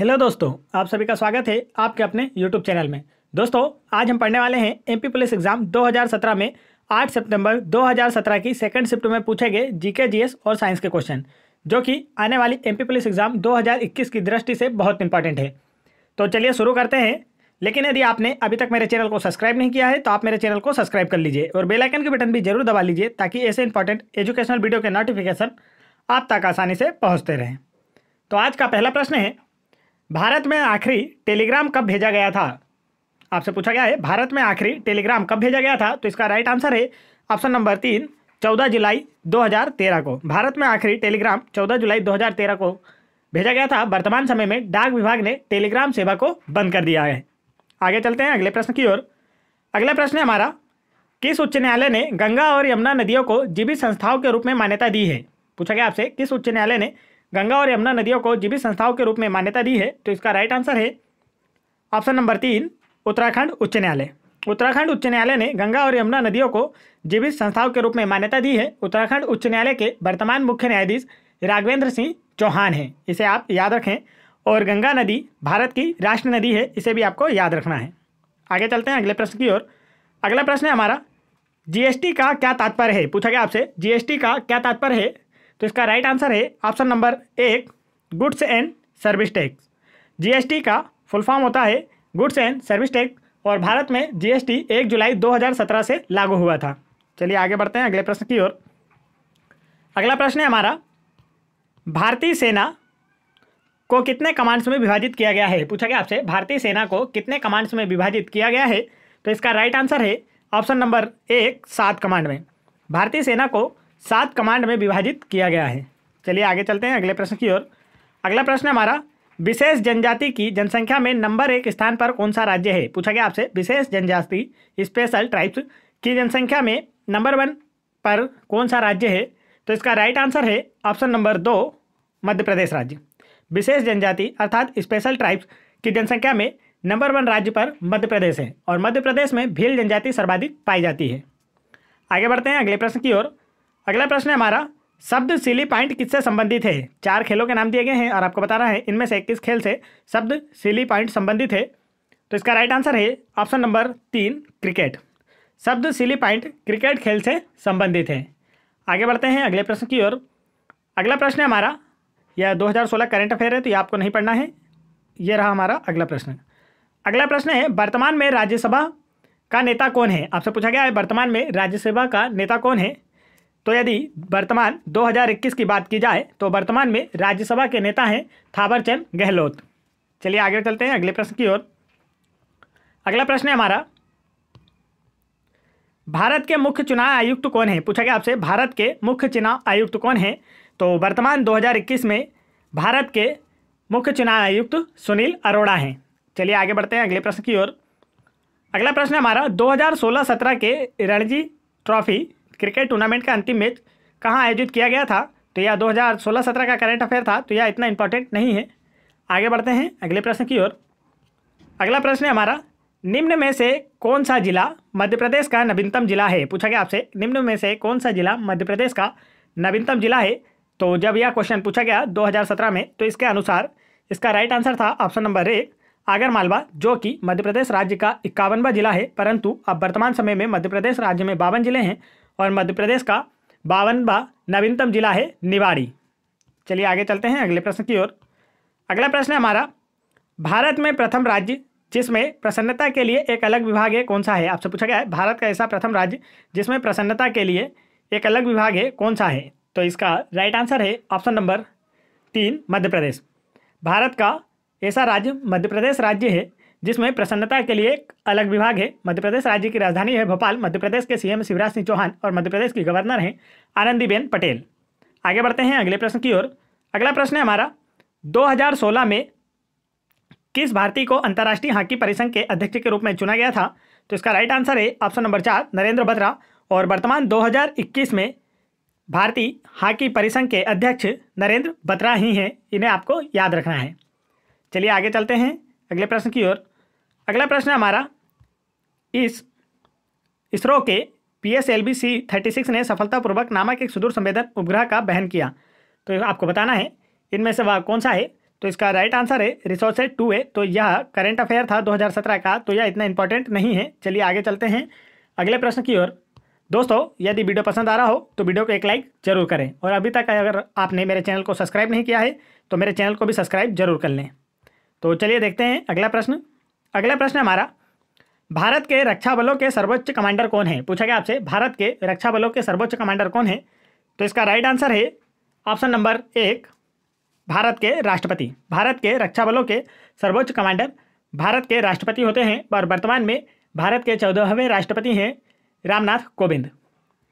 hello दोस्तों आप सभी का स्वागत है आपके अपने यूट्यूब चैनल में दोस्तों आज हम पढ़ने वाले हैं एमपी पुलिस एग्जाम 2017 में 8 सितंबर 2017 की सेकंड शिफ्ट में पूछे गए जीके जीएस और साइंस के क्वेश्चन जो कि आने वाली एमपी पुलिस एग्जाम 2021 की दृष्टि से बहुत इंपॉर्टेंट है तो चलिए शुरू करते हैं लेकिन यदि आपने अभी तक मेरे चैनल को सब्सक्राइब नहीं किया है तो आप मेरे चैनल को सब्सक्राइब कर लीजिए और बेलाइकन के बटन भी जरूर दबा लीजिए ताकि ऐसे इंपॉर्टेंट एजुकेशनल वीडियो के नोटिफिकेशन आप तक आसानी से पहुँचते रहें तो आज का पहला प्रश्न है भारत में आखिरी टेलीग्राम कब भेजा गया था आपसे पूछा गया है भारत में आखिरी टेलीग्राम कब भेजा गया था तो इसका राइट आंसर है ऑप्शन नंबर तीन चौदह जुलाई 2013 को भारत में आखिरी टेलीग्राम 14 जुलाई 2013 को भेजा गया था वर्तमान समय में डाक विभाग ने टेलीग्राम सेवा को बंद कर दिया है आगे चलते हैं अगले प्रश्न की ओर अगला प्रश्न है हमारा किस उच्च न्यायालय ने गंगा और यमुना नदियों को जीवित संस्थाओं के रूप में मान्यता दी है पूछा गया आपसे किस उच्च न्यायालय ने गंगा और यमुना नदियों को जीवित संस्थाओं के रूप में मान्यता दी है तो इसका राइट आंसर है ऑप्शन नंबर तीन उत्तराखंड उच्च न्यायालय उत्तराखंड उच्च न्यायालय ने गंगा और यमुना नदियों को जीवित संस्थाओं के रूप में मान्यता दी है उत्तराखंड उच्च न्यायालय के वर्तमान मुख्य न्यायाधीश राघवेंद्र सिंह चौहान हैं इसे आप याद रखें और गंगा नदी भारत की राष्ट्र नदी है इसे भी आपको याद रखना है आगे चलते हैं अगले प्रश्न की ओर अगला प्रश्न है हमारा जीएसटी का क्या तात्पर्य है पूछा गया आपसे जीएसटी का क्या तात्पर्य है तो इसका राइट आंसर है ऑप्शन नंबर एक goods and service tax GST का फुल फॉर्म होता है गुड्स एंड सर्विस टैक्स और भारत में जीएसटी 1 जुलाई 2017 से लागू हुआ था चलिए आगे बढ़ते हैं अगले प्रश्न की ओर अगला प्रश्न है हमारा भारतीय सेना को कितने कमांड्स में विभाजित किया गया है पूछा गया आपसे भारतीय सेना को कितने कमांड्स में विभाजित किया गया है तो इसका राइट आंसर है ऑप्शन नंबर एक सात कमांड में भारतीय सेना को सात कमांड में विभाजित किया गया है चलिए आगे चलते हैं अगले प्रश्न की ओर अगला प्रश्न हमारा विशेष जनजाति की जनसंख्या में नंबर एक स्थान पर कौन सा राज्य है पूछा गया आपसे विशेष जनजाति स्पेशल ट्राइब्स की जनसंख्या में नंबर वन पर कौन सा राज्य है तो इसका राइट आंसर है ऑप्शन नंबर दो मध्य प्रदेश राज्य विशेष जनजाति अर्थात स्पेशल ट्राइब्स की जनसंख्या में नंबर वन राज्य पर मध्य प्रदेश है और मध्य प्रदेश में भील जनजाति सर्वाधिक पाई जाती है आगे बढ़ते हैं अगले प्रश्न की ओर अगला प्रश्न है हमारा शब्द सिली पॉइंट किससे संबंधित है चार खेलों के नाम दिए गए हैं और आपको बता रहा है इनमें से किस खेल से शब्द सिली पॉइंट संबंधित है तो इसका राइट आंसर है ऑप्शन नंबर तीन क्रिकेट शब्द सिली पॉइंट क्रिकेट खेल से संबंधित है आगे बढ़ते हैं अगले प्रश्न की ओर अगला प्रश्न है हमारा यह 2016 करंट अफेयर है तो ये आपको नहीं पढ़ना है यह रहा हमारा अगला प्रश्न अगला प्रश्न है वर्तमान में राज्यसभा का नेता कौन है आपसे पूछा गया है वर्तमान में राज्यसभा का नेता कौन है तो यदि वर्तमान 2021 की बात की जाए तो वर्तमान में राज्यसभा के नेता हैं थावरचंद गहलोत चलिए आगे चलते हैं अगले प्रश्न की ओर अगला प्रश्न है हमारा भारत के मुख्य चुनाव आयुक्त कौन है पूछा गया आपसे भारत के मुख्य चुनाव आयुक्त कौन है तो वर्तमान 2021 में भारत के मुख्य चुनाव आयुक्त सुनील अरोड़ा हैं चलिए आगे बढ़ते हैं अगले प्रश्न की ओर अगला प्रश्न हमारा 2016-17 के रणजी ट्रॉफी क्रिकेट टूर्नामेंट का अंतिम मैच कहाँ आयोजित किया गया था तो यह 2016-17 का करंट अफेयर था तो यह इतना इंपॉर्टेंट नहीं है आगे बढ़ते हैं अगले प्रश्न की ओर अगला प्रश्न है हमारा निम्न में से कौन सा जिला मध्य प्रदेश का नवीनतम जिला है पूछा गया आपसे निम्न में से कौन सा जिला मध्य प्रदेश का नवीनतम जिला है तो जब यह क्वेश्चन पूछा गया 2017 में तो इसके अनुसार इसका राइट आंसर था ऑप्शन नंबर एक आगर मालवा जो कि मध्य प्रदेश राज्य का इक्यावनवा जिला है परंतु अब वर्तमान समय में मध्य प्रदेश राज्य में बावन जिले हैं और मध्य प्रदेश का बावनवा नवीनतम जिला है निवाड़ी चलिए आगे चलते हैं अगले प्रश्न की ओर अगला प्रश्न है हमारा भारत में प्रथम राज्य जिसमें प्रसन्नता के लिए एक अलग विभाग है कौन सा है आपसे पूछा गया है भारत का ऐसा प्रथम राज्य जिसमें प्रसन्नता के लिए एक अलग विभाग है कौन सा है तो इसका राइट आंसर है ऑप्शन नंबर तीन मध्य प्रदेश भारत का ऐसा राज्य मध्य प्रदेश राज्य है जिसमें प्रसन्नता के लिए एक अलग विभाग है मध्य प्रदेश राज्य की राजधानी है भोपाल मध्य प्रदेश के सीएम शिवराज सिंह चौहान और मध्य प्रदेश की गवर्नर हैं आनंदीबेन पटेल आगे बढ़ते हैं अगले प्रश्न की ओर अगला प्रश्न है हमारा 2016 में किस भारतीय को अंतर्राष्ट्रीय हॉकी परिसंघ के अध्यक्ष के रूप में चुना गया था तो इसका राइट आंसर है ऑप्शन नंबर चार नरेंद्र बत्रा और वर्तमान दो में भारतीय हॉकी परिसंघ के अध्यक्ष नरेंद्र बत्रा ही हैं इन्हें आपको याद रखना है चलिए आगे चलते हैं अगले प्रश्न की ओर अगला प्रश्न हमारा इस इसरो के P S L V C thirty six ने सफलतापूर्वक नामक एक सुदूर संवेदन उपग्रह का बहन किया तो आपको बताना है इनमें से वह कौन सा है तो इसका राइट आंसर है रिसोर्स टू है तो यह करंट अफेयर था 2017 का तो यह इतना इंपॉर्टेंट नहीं है चलिए आगे चलते हैं अगले प्रश्न की ओर दोस्तों यदि वीडियो पसंद आ रहा हो तो वीडियो को एक लाइक जरूर करें और अभी तक अगर आपने मेरे चैनल को सब्सक्राइब नहीं किया है तो मेरे चैनल को भी सब्सक्राइब जरूर कर लें तो चलिए देखते हैं अगला प्रश्न अगला प्रश्न हमारा भारत के रक्षा बलों के सर्वोच्च कमांडर कौन है पूछा गया आपसे भारत के रक्षा बलों के सर्वोच्च कमांडर कौन है तो इसका राइट आंसर है ऑप्शन नंबर एक भारत के राष्ट्रपति भारत के रक्षा बलों के सर्वोच्च कमांडर भारत के राष्ट्रपति होते हैं और वर्तमान में भारत के चौदहवें राष्ट्रपति हैं रामनाथ कोविंद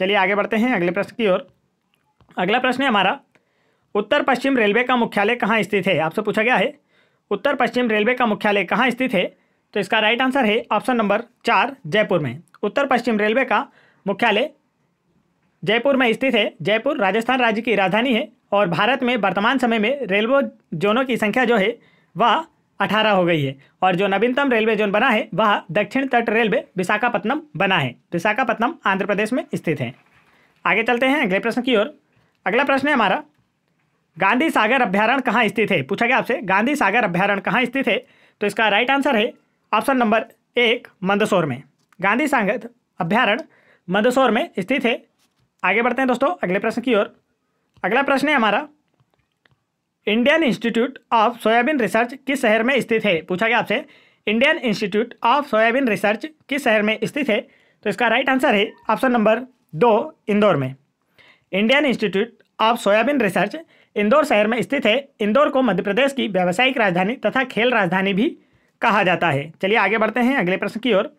चलिए आगे बढ़ते हैं अगले प्रश्न की ओर अगला प्रश्न है हमारा उत्तर पश्चिम रेलवे का मुख्यालय कहाँ स्थित है आपसे पूछा गया है उत्तर पश्चिम रेलवे का मुख्यालय कहाँ स्थित है तो इसका राइट आंसर है ऑप्शन नंबर चार जयपुर में उत्तर पश्चिम रेलवे का मुख्यालय जयपुर में स्थित है जयपुर राजस्थान राज्य की राजधानी है और भारत में वर्तमान समय में रेलवे जोनों की संख्या जो है वह अठारह हो गई है और जो नवीनतम रेलवे जोन बना है वह दक्षिण तट रेलवे विशाखापट्टनम बना है विशाखापट्टनम आंध्र प्रदेश में स्थित है आगे चलते हैं अगले प्रश्न की ओर अगला प्रश्न है हमारा गांधी सागर अभ्यारण्य कहाँ स्थित है पूछा गया आपसे गांधी सागर अभ्यारण्य कहाँ स्थित है तो इसका राइट आंसर है ऑप्शन नंबर एक मंदसौर में गांधी सांगत अभ्यारण मंदसौर में स्थित है आगे बढ़ते हैं दोस्तों अगले प्रश्न की ओर अगला प्रश्न है हमारा Indian institute of soybean research किस शहर में स्थित है पूछा गया आपसे Indian institute of soybean research किस शहर में स्थित है तो इसका राइट आंसर है ऑप्शन नंबर दो इंदौर में Indian institute of soybean research Indore शहर में स्थित है इंदौर को मध्य प्रदेश की व्यावसायिक राजधानी तथा खेल राजधानी भी कहा जाता है चलिए आगे बढ़ते हैं अगले प्रश्न की ओर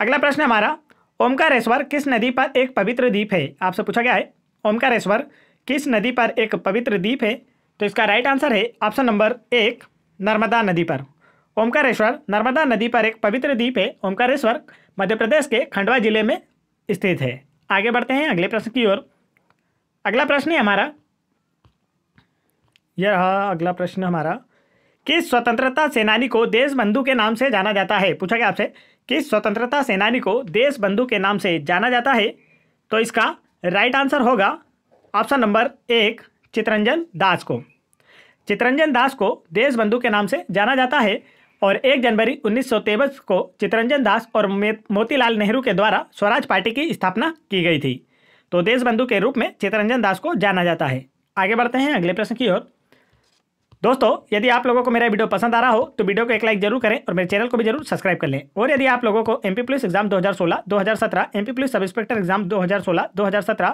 अगला प्रश्न हमारा ओमकारेश्वर किस नदी पर एक पवित्र द्वीप है आपसे पूछा गया है ओमकारेश्वर किस नदी पर एक पवित्र द्वीप है तो इसका राइट आंसर है ऑप्शन नंबर एक नर्मदा नदी पर ओमकारेश्वर नर्मदा नदी पर एक पवित्र द्वीप है ओमकारेश्वर मध्य प्रदेश के खंडवा जिले में स्थित है आगे बढ़ते हैं अगले प्रश्न की ओर अगला प्रश्न है हमारा यह रहा अगला प्रश्न हमारा किस स्वतंत्रता सेनानी को देश बंधु के नाम से जाना जाता है पूछा गया आपसे किस स्वतंत्रता सेनानी को देश बंधु के नाम से जाना जाता है तो इसका राइट आंसर होगा ऑप्शन नंबर एक चितरंजन दास को चितरंजन दास को देश बंधु के नाम से जाना जाता है और एक जनवरी उन्नीस को चितरंजन दास और मोतीलाल नेहरू के द्वारा स्वराज पार्टी की स्थापना की गई थी तो देशबंधु के रूप में चितरंजन दास को जाना जाता है आगे बढ़ते हैं अगले प्रश्न की ओर दोस्तों यदि आप लोगों को मेरा वीडियो पसंद आ रहा हो तो वीडियो को एक लाइक जरूर करें और मेरे चैनल को भी जरूर सब्सक्राइब कर लें और यदि आप लोगों को MP police exam 2016, 2017, MP police sub inspector exam 2016, 2017,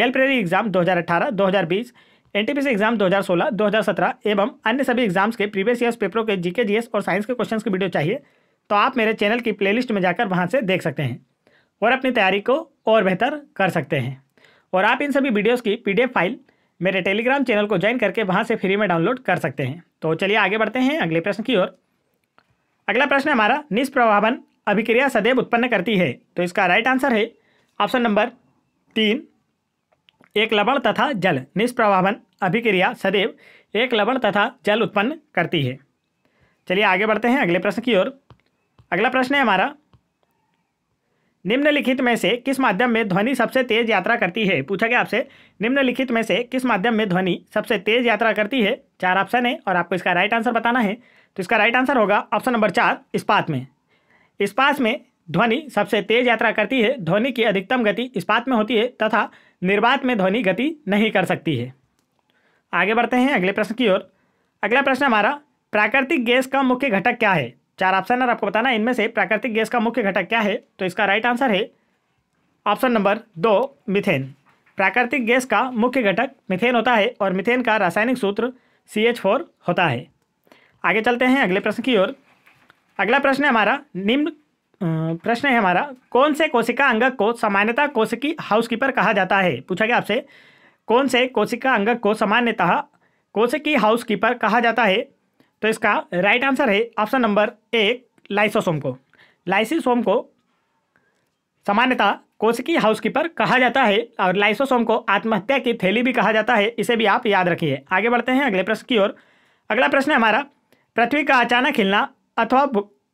jail प्रेरी एग्जाम 2018, 2020, एनटीपीसी एग्जाम 2016, 2017 एवं अन्य सभी एग्जाम्स के प्रीवियस ईयर पेपरों के जीके एस और साइंस के क्वेश्चन की वीडियो चाहिए तो आप मेरे चैनल की लिस्ट में जाकर वहाँ से देख सकते हैं और अपनी तैयारी को और बेहतर कर सकते हैं और आप इन सभी वीडियोज़ की एफ फाइल मेरे टेलीग्राम चैनल को ज्वाइन करके वहाँ से फ्री में डाउनलोड कर सकते हैं तो चलिए आगे बढ़ते हैं अगले प्रश्न की ओर अगला प्रश्न हमारा निष्प्रभावन अभिक्रिया सदैव उत्पन्न करती है तो इसका राइट आंसर है ऑप्शन नंबर तीन एक लवण तथा जल निष्प्रभावन अभिक्रिया सदैव एक लवण तथा जल उत्पन्न करती है चलिए आगे बढ़ते हैं अगले प्रश्न की ओर अगला प्रश्न है हमारा निम्नलिखित में से किस माध्यम में ध्वनि सबसे तेज यात्रा करती है पूछा गया आपसे निम्नलिखित में से किस माध्यम में ध्वनि सबसे तेज यात्रा करती है चार ऑप्शन है और आपको इसका राइट आंसर बताना है तो इसका राइट आंसर होगा ऑप्शन नंबर चार इस्पात में इस्पात में ध्वनि सबसे तेज यात्रा करती है ध्वनि की अधिकतम गति इस्पात में होती है तथा निर्बात में ध्वनि गति नहीं कर सकती है आगे बढ़ते हैं अगले प्रश्न की ओर अगला प्रश्न हमारा प्राकृतिक गैस का मुख्य घटक क्या है चार ऑप्शन है आपको बताना इनमें से प्राकृतिक गैस का मुख्य घटक क्या है तो इसका राइट आंसर है ऑप्शन नंबर दो मिथेन प्राकृतिक गैस का मुख्य घटक मिथेन होता है और मिथेन का रासायनिक सूत्र सी एच फोर होता है आगे चलते हैं अगले प्रश्न की ओर अगला प्रश्न है हमारा निम्न प्रश्न है हमारा कौन से कोशिका अंगक को सामान्यतः कोशिकी हाउसकीपर कहा जाता है पूछा गया आपसे कौन से कोशिका अंगक को सामान्यतः कोशिकी हाउसकीपर कहा जाता है तो इसका राइट आंसर है ऑप्शन नंबर एक लाइसोसोम को लाइसिसोम को सामान्यतः हाउस हाउसकीपर कहा जाता है और लाइसोसोम को आत्महत्या की थैली भी कहा जाता है इसे भी आप याद रखिए आगे बढ़ते हैं अगले प्रश्न की ओर अगला प्रश्न है हमारा पृथ्वी का अचानक हिलना अथवा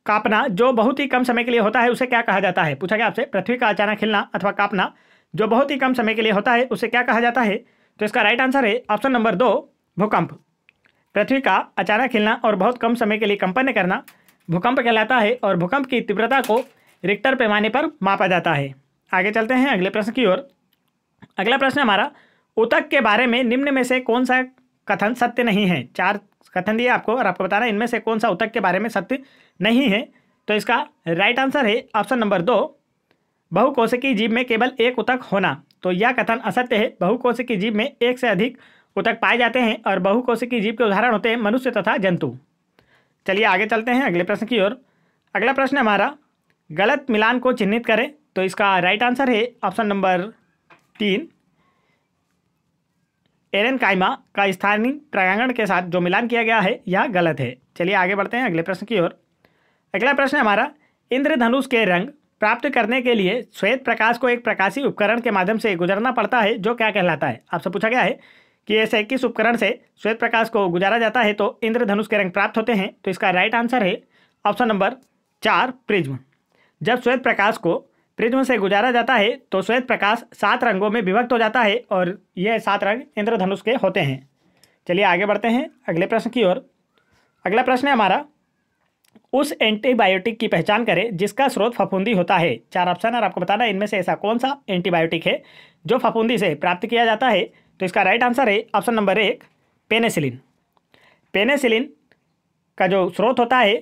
कापना जो बहुत ही कम समय के लिए होता है उसे क्या कहा जाता है पूछा गया आपसे पृथ्वी का अचानक हिलना अथवा कापना जो बहुत ही कम समय के लिए होता है उसे क्या कहा जाता है तो इसका राइट आंसर है ऑप्शन नंबर दो भूकंप पृथ्वी का अचानक हिलना और बहुत कम समय के लिए कंपन करना भूकंप कहलाता है और भूकंप की तीव्रता को रिक्टर पैमाने पर मापा जाता है आगे चलते हैं अगले प्रश्न की ओर अगला प्रश्न हमारा उतक के बारे में निम्न में से कौन सा कथन सत्य नहीं है चार कथन दिए आपको और आपको बताना इनमें से कौन सा उतक के बारे में सत्य नहीं है तो इसका राइट आंसर है ऑप्शन नंबर दो बहुकोशिकी जीव में केवल एक उतक होना तो यह कथन असत्य है बहुकोशिकी जीव में एक से अधिक उतक पाए जाते हैं और बहुकोशिकीय जीव के उदाहरण होते हैं मनुष्य तथा जंतु चलिए आगे चलते हैं अगले प्रश्न की ओर अगला प्रश्न हमारा गलत मिलान को चिन्हित करें तो इसका राइट आंसर है ऑप्शन नंबर तीन एरन कायमा का स्थानीय प्रांगण के साथ जो मिलान किया गया है यह गलत है चलिए आगे बढ़ते हैं अगले प्रश्न की ओर अगला प्रश्न हमारा इंद्रधनुष के रंग प्राप्त करने के लिए श्वेत प्रकाश को एक प्रकाशी उपकरण के माध्यम से गुजरना पड़ता है जो क्या कहलाता है आपसे पूछा गया है कि ऐसे किस उपकरण से श्वेत प्रकाश को गुजारा जाता है तो इंद्रधनुष के रंग प्राप्त होते हैं तो इसका राइट आंसर है ऑप्शन नंबर चार प्रिज्म जब श्वेत प्रकाश को प्रिज्म से गुजारा जाता है तो श्वेत प्रकाश सात रंगों में विभक्त हो जाता है और यह सात रंग इंद्रधनुष के होते हैं चलिए आगे बढ़ते हैं अगले प्रश्न की ओर अगला प्रश्न है हमारा उस एंटीबायोटिक की पहचान करें जिसका स्रोत फफूंदी होता है चार ऑप्शन और आपको बताना इनमें से ऐसा कौन सा एंटीबायोटिक है जो फफूंदी से प्राप्त किया जाता है तो इसका राइट आंसर है ऑप्शन नंबर एक पेनेसिलिन पेनेसिलिन का जो स्रोत होता है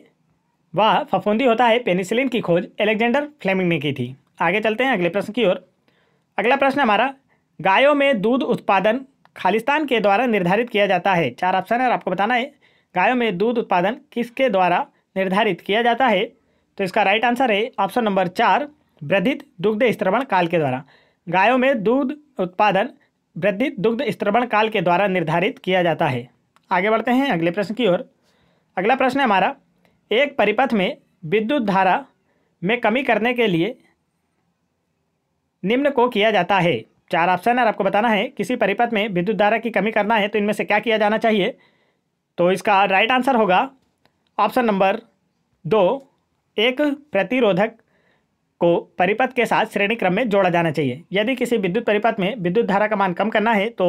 वह फफूंदी होता है पेनिसिलिन की खोज एलेक्जेंडर फ्लेमिंग ने की थी आगे चलते हैं अगले प्रश्न की ओर अगला प्रश्न हमारा गायों में दूध उत्पादन खालिस्तान के द्वारा निर्धारित किया जाता है चार ऑप्शन है और आपको बताना है गायों में दूध उत्पादन किसके द्वारा निर्धारित किया जाता है तो इसका राइट आंसर है ऑप्शन नंबर चार वृद्धित दुग्ध स्त्रवण काल के द्वारा गायों में दूध उत्पादन वृद्धि दुग्ध स्त्रवण काल के द्वारा निर्धारित किया जाता है आगे बढ़ते हैं अगले प्रश्न की ओर अगला प्रश्न है हमारा एक परिपथ में विद्युत धारा में कमी करने के लिए निम्न को किया जाता है चार ऑप्शन है और आपको बताना है किसी परिपथ में विद्युत धारा की कमी करना है तो इनमें से क्या किया जाना चाहिए तो इसका राइट आंसर होगा ऑप्शन नंबर दो एक प्रतिरोधक को परिपथ के साथ श्रेणी क्रम में जोड़ा जाना चाहिए यदि किसी विद्युत परिपथ में विद्युत धारा का मान कम करना है तो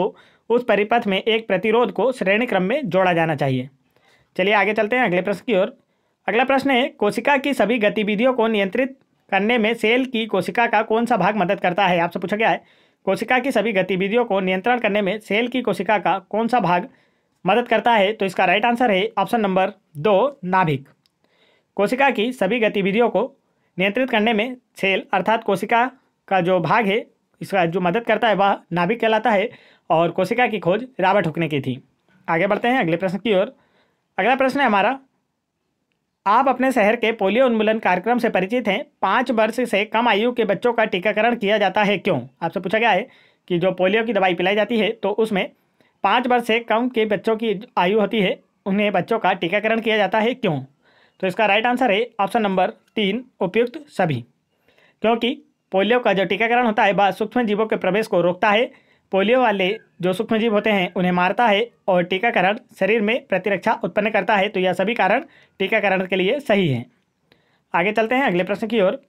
उस परिपथ में एक प्रतिरोध को श्रेणी क्रम में जोड़ा जाना चाहिए चलिए आगे चलते हैं अगले प्रश्न की ओर अगला प्रश्न है कोशिका की सभी गतिविधियों को नियंत्रित करने में सेल की कोशिका का कौन सा भाग मदद करता है आपसे पूछा गया है कोशिका की सभी गतिविधियों को नियंत्रण करने में सेल की कोशिका का कौन सा भाग मदद करता है तो इसका राइट आंसर है ऑप्शन नंबर दो नाभिक कोशिका की सभी गतिविधियों को नियंत्रित करने में सेल अर्थात कोशिका का जो भाग है इसका जो मदद करता है वह नाभिक कहलाता है और कोशिका की खोज रावट हुक की थी आगे बढ़ते हैं अगले प्रश्न की ओर अगला प्रश्न है हमारा आप अपने शहर के पोलियो उन्मूलन कार्यक्रम से परिचित हैं पाँच वर्ष से कम आयु के बच्चों का टीकाकरण किया जाता है क्यों आपसे पूछा गया है कि जो पोलियो की दवाई पिलाई जाती है तो उसमें पाँच वर्ष से कम के बच्चों की आयु होती है उन्हें बच्चों का टीकाकरण किया जाता है क्यों तो इसका राइट आंसर है ऑप्शन नंबर तीन उपयुक्त सभी क्योंकि पोलियो का जो टीकाकरण होता है वह सूक्ष्म जीवों के प्रवेश को रोकता है पोलियो वाले जो सूक्ष्म जीव होते हैं उन्हें मारता है और टीकाकरण शरीर में प्रतिरक्षा उत्पन्न करता है तो यह सभी कारण टीकाकरण के लिए सही है आगे चलते हैं अगले प्रश्न की ओर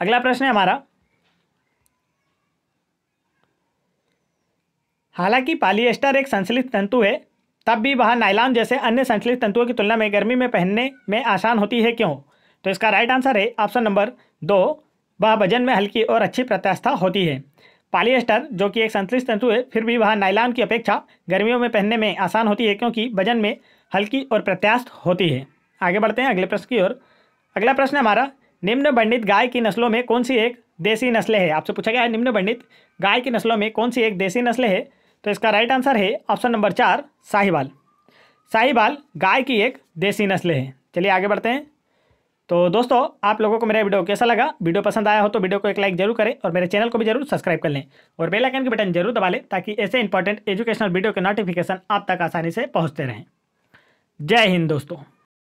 अगला प्रश्न है हमारा हालांकि पालिएस्टर एक संश्लित तंतु है तब भी वह नायलॉन जैसे अन्य संश्लिष्ट तंतुओं की तुलना में गर्मी में पहनने में आसान होती है क्यों तो इसका राइट आंसर है ऑप्शन नंबर दो वह वजन में हल्की और अच्छी प्रत्यास्था होती है पालिएस्टर जो कि एक संश्लिष्ट तंतु है फिर भी वह नायलॉन की अपेक्षा गर्मियों में पहनने में आसान होती है क्योंकि वजन में हल्की और प्रत्यास्थ होती है आगे बढ़ते हैं अगले प्रश्न की ओर अगला प्रश्न हमारा निम्न बंडित गाय की नस्लों में कौन सी एक देसी नस्लें है आपसे पूछा गया है निम्न बंडित गाय की नस्लों में कौन सी एक देसी नस्लें है तो इसका राइट आंसर है ऑप्शन नंबर चार साहिबाल साहिबाल गाय की एक देसी नस्ल है चलिए आगे बढ़ते हैं तो दोस्तों आप लोगों को मेरा वीडियो कैसा लगा वीडियो पसंद आया हो तो वीडियो को एक लाइक जरूर करें और मेरे चैनल को भी जरूर सब्सक्राइब कर लें और बेल आइकन के बटन जरूर दबा लें ताकि ऐसे इंपॉर्टेंट एजुकेशनल वीडियो के नोटिफिकेशन आप तक आसानी से पहुंचते रहें जय हिंद दोस्तों